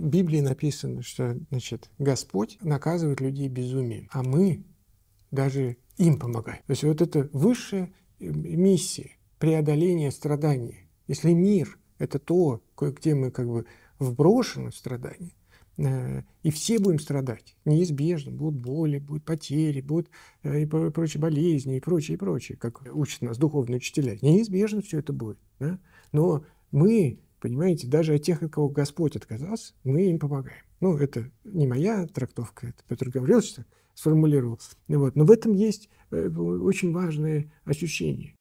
Библии написано, что значит, Господь наказывает людей безумием, а мы даже им помогаем. То есть вот это высшая э, миссия преодоления страданий. Если мир – это то, где мы как бы вброшены в страдания, э, и все будем страдать, неизбежно, будут боли, будут потери, будут э, и прочие болезни, и прочее, и прочее, как учат нас духовные учителя. Неизбежно все это будет. Да? Но мы Понимаете, даже от тех, от кого Господь отказался, мы им помогаем. Ну, это не моя трактовка, это Петр Гаврилович сформулировал. Вот. Но в этом есть э, очень важное ощущение.